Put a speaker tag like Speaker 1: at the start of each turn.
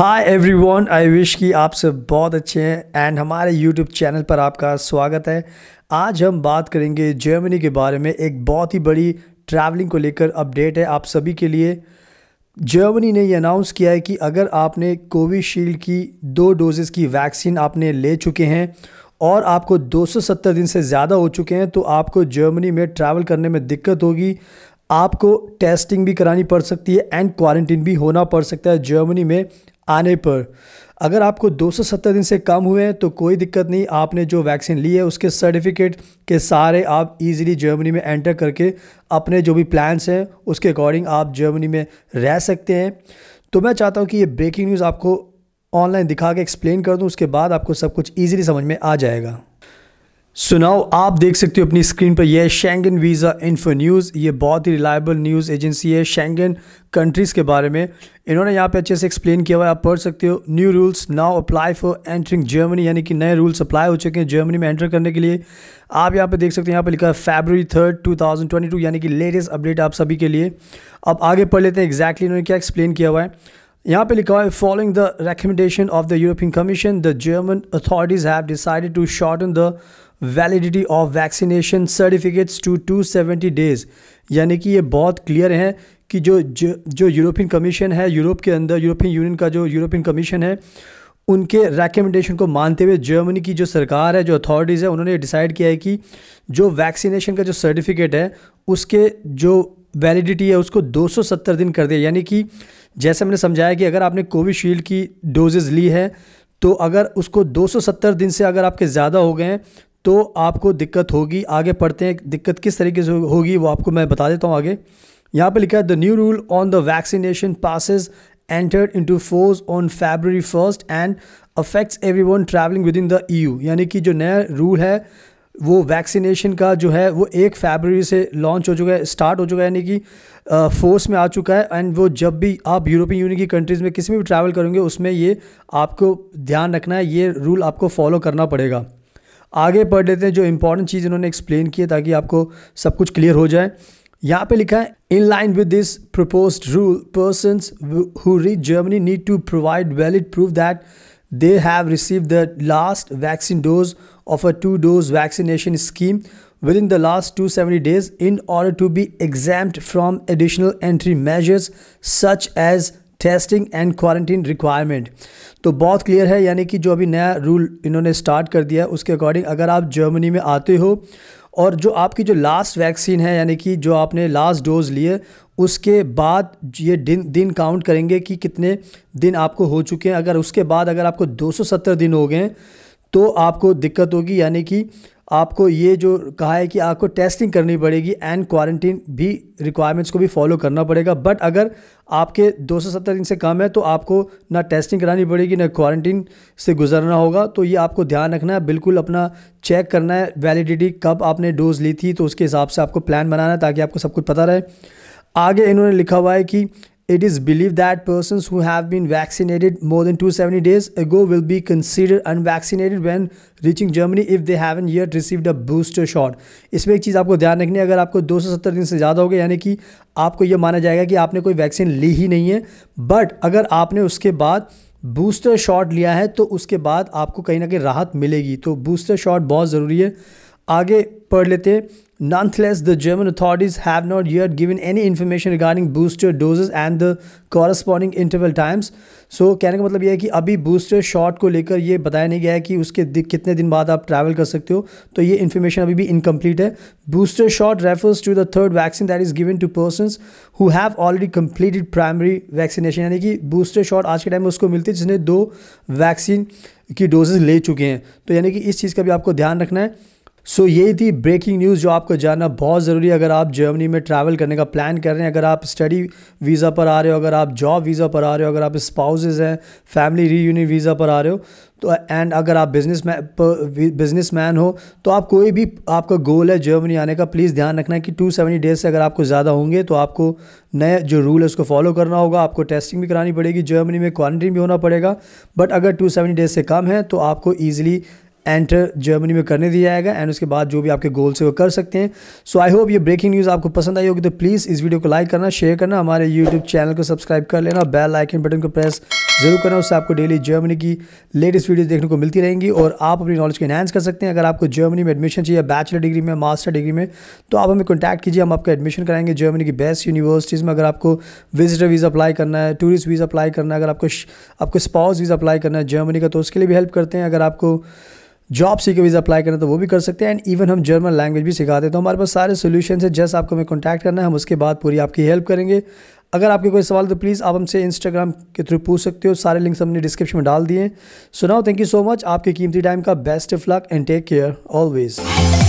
Speaker 1: Hi everyone I wish कि आप सब बहुत अच्छे हैं एंड हमारे यूट्यूब चैनल पर आपका स्वागत है आज हम बात करेंगे जर्मनी के बारे में एक बहुत ही बड़ी ट्रैवलिंग को लेकर अपडेट है आप सभी के लिए जर्मनी ने ये अनाउंस किया है कि अगर आपने कोविशील्ड की दो डोजेज़ की वैक्सीन आपने ले चुके हैं और आपको 270 दिन से ज़्यादा हो चुके हैं तो आपको जर्मनी में ट्रैवल करने में दिक्कत होगी आपको टेस्टिंग भी करानी पड़ सकती है एंड क्वारंटीन भी होना पड़ सकता है जर्मनी में आने पर अगर आपको 270 दिन से कम हुए हैं तो कोई दिक्कत नहीं आपने जो वैक्सीन ली है उसके सर्टिफिकेट के सारे आप इजीली जर्मनी में एंटर करके अपने जो भी प्लान्स हैं उसके अकॉर्डिंग आप जर्मनी में रह सकते हैं तो मैं चाहता हूँ कि ये ब्रेकिंग न्यूज़ आपको ऑनलाइन दिखा के एक्सप्लेन कर दूँ उसके बाद आपको सब कुछ ईजिली समझ में आ जाएगा सुनाओ आप देख सकते हो अपनी स्क्रीन पर यह शेंगन वीज़ा इन्फो न्यूज़ ये बहुत ही रिलायबल न्यूज़ एजेंसी है शेंगन कंट्रीज़ के बारे में इन्होंने यहाँ पे अच्छे से एक्सप्लेन किया हुआ है आप पढ़ सकते हो new rules now apply for entering Germany यानी कि नए रूल्स अप्लाई हो चुके हैं जर्मनी में एंटर करने के लिए आप यहाँ पर देख सकते हो यहाँ पर लिखा है फेबररी थर्ड टू यानी कि लेटेस्ट अपडेट आप सभी के लिए अब आगे पढ़ लेते हैं एक्जैक्टली इन्होंने क्या एक्सप्लेन किया हुआ है यहाँ पे लिखा है following the recommendation of the European Commission the German authorities have decided to shorten the validity of vaccination certificates to 270 days यानी कि ये बहुत क्लियर हैं कि जो जो यूरोपियन कमीशन है यूरोप के अंदर यूरोपियन यूनियन का जो यूरोपियन कमीशन है उनके रेकमेंडेशन को मानते हुए जर्मनी की जो सरकार है जो अथॉरिटीज़ है उन्होंने डिसाइड किया है कि जो वैक्सीनेशन का जो सर्टिफिकेट है उसके जो वैलिडिटी है उसको 270 दिन कर दिया यानी कि जैसे मैंने समझाया कि अगर आपने कोविशील्ड की डोजेज़ ली है तो अगर उसको 270 दिन से अगर आपके ज़्यादा हो गए हैं तो आपको दिक्कत होगी आगे पढ़ते हैं दिक्कत किस तरीके से होगी वो आपको मैं बता देता हूँ आगे यहाँ पे लिखा है the new rule on the vaccination passes entered to force on February first and affects everyone travelling within the EU यानी कि जो नया रूल है वो वैक्सीनेशन का जो है वो एक फेबररी से लॉन्च हो चुका है स्टार्ट हो चुका है यानी कि फोर्स में आ चुका है एंड वो जब भी आप यूरोपियन यूनियन की कंट्रीज़ में किसी में भी ट्रैवल करेंगे उसमें ये आपको ध्यान रखना है ये रूल आपको फॉलो करना पड़ेगा आगे पढ़ लेते हैं जो इंपॉर्टेंट चीज़ इन्होंने एक्सप्लेन की है ताकि आपको सब कुछ क्लियर हो जाए यहाँ पे लिखा है in line with this propose rule person who reach Germany need to provide valid proof that they have receive the last vaccine dose of a two dose vaccination scheme within the last two seventy days in order to be exempted from additional entry measures such as testing and quarantine requirement तो बहुत clear है यानी कि जो अभी नया rule इन्होंने start कर दिया उसके अकॉर्डिंग अगर आप जर्मनी में आते हो और जो आपकी जो लास्ट वैक्सीन है यानी कि जो आपने लास्ट डोज़ लिए उसके बाद ये दिन दिन काउंट करेंगे कि कितने दिन आपको हो चुके हैं अगर उसके बाद अगर आपको 270 दिन हो गए तो आपको दिक्कत होगी यानी कि आपको ये जो कहा है कि आपको टेस्टिंग करनी पड़ेगी एंड क्वारंटीन भी रिक्वायरमेंट्स को भी फॉलो करना पड़ेगा बट अगर आपके 270 दिन से कम है तो आपको ना टेस्टिंग करानी पड़ेगी ना क्वारंटीन से गुजरना होगा तो ये आपको ध्यान रखना है बिल्कुल अपना चेक करना है वैलिडिटी कब आपने डोज़ ली थी तो उसके हिसाब से आपको प्लान बनाना है ताकि आपको सब कुछ पता रहे आगे इन्होंने लिखा हुआ है कि It is believed that persons who have been vaccinated more than 270 days ago will be considered unvaccinated when reaching Germany if they haven't yet received a booster shot. इसमें एक चीज़ आपको ध्यान रखनी है अगर आपको 270 दिन से ज़्यादा हो गया यानी कि आपको ये माना जाएगा कि आपने कोई वैक्सीन ली ही नहीं है बट अगर आपने उसके बाद बूस्टर शॉट लिया है तो उसके बाद आपको कहीं ना कहीं राहत मिलेगी तो बूस्टर शॉट बहुत ज़रूरी है आगे पढ़ लेते Nonetheless, the German authorities have not yet given any information regarding booster doses and the corresponding interval times so कहने का मतलब यह है कि अभी बूस्टर शॉट को लेकर यह बताया नहीं गया है कि उसके कितने दिन बाद आप ट्रैवल कर सकते हो तो ये इन्फॉर्मेशन अभी भी इनकम्प्लीट है booster shot refers to the third vaccine that is given to person who have already completed primary vaccination यानी कि बूस्टर शॉट आज के टाइम में उसको मिलती है जिसने दो वैक्सीन की डोजेज ले चुके हैं तो यानी कि इस चीज़ का भी आपको ध्यान रखना है सो so, यही थी ब्रेकिंग न्यूज़ जो आपको जानना बहुत ज़रूरी है अगर आप जर्मनी में ट्रैवल करने का प्लान कर रहे हैं अगर आप स्टडी वीज़ा पर आ रहे हो अगर आप जॉब वीज़ा पर आ रहे हो अगर आप स्पाउसेज हैं फैमिली री वीज़ा पर आ रहे हो तो एंड अगर आप बिजनेस बिजनेस मैन हो तो आप कोई भी आपका गोल है जर्मनी आने का प्लीज़ ध्यान रखना कि कि 270 डेज से अगर आपको ज़्यादा होंगे तो आपको नए जो रूल है उसको फॉलो करना होगा आपको टेस्टिंग भी करानी पड़ेगी जर्मनी में क्वारंटीन भी होना पड़ेगा बट अगर 270 डेज से कम है तो आपको ईजिली एंटर जर्मनी में करने दिया जाएगा एंड उसके बाद जो भी आपके गोल्स है वो कर सकते हैं सो आई होप ये ब्रेकिंग न्यूज़ आपको पसंद आई होगी तो प्लीज़ इस वीडियो को लाइक करना शेयर करना हमारे यूट्यूब चैनल को सब्सक्राइब कर लेना बेल आइकन बटन को प्रेस जरूर करना उससे आपको डेली जर्मनी की लेटेस्ट वीडियो देखने को मिलती रहेंगी और आप अपनी नॉलेज को इन्हांस कर सकते हैं अगर आपको जर्मनी में एडमिशन चाहिए बैचलर डिग्री में मास्टर डिग्री में तो आप हमें कॉन्टैक्ट कीजिए हम आपको एडमिशन कराएंगे जर्मनी की बेस्ट यूनिवर्सिटीज़ में अगर आपको विजिटर वीज़ अप्लाई करना है टूरिस्ट वीज़ अप्लाई करना है अगर आपको आपको स्पाउस वीज़ अप्लाई करना है जर्मनी का तो उसके लिए भी हेल्प करते हैं अगर आपको जॉब सीखे वीज़ा अप्लाई करना तो वो भी कर सकते हैं एंड इवन हम जर्मन लैंग्वेज भी सिखाते हैं तो हमारे पास सारे सोल्यूशन है जस्ट आपको हमें कॉन्टैक्ट करना है हम उसके बाद पूरी आपकी हेल्प करेंगे अगर आपके कोई सवाल तो प्लीज़ आप हमसे इंस्टाग्राम के थ्रू पूछ सकते हो सारे लिंक्स हमने डिस्क्रिप्शन में डाल दिए सुनाओ थैंक यू सो मच आपके कीमती टाइम का best of luck and take care always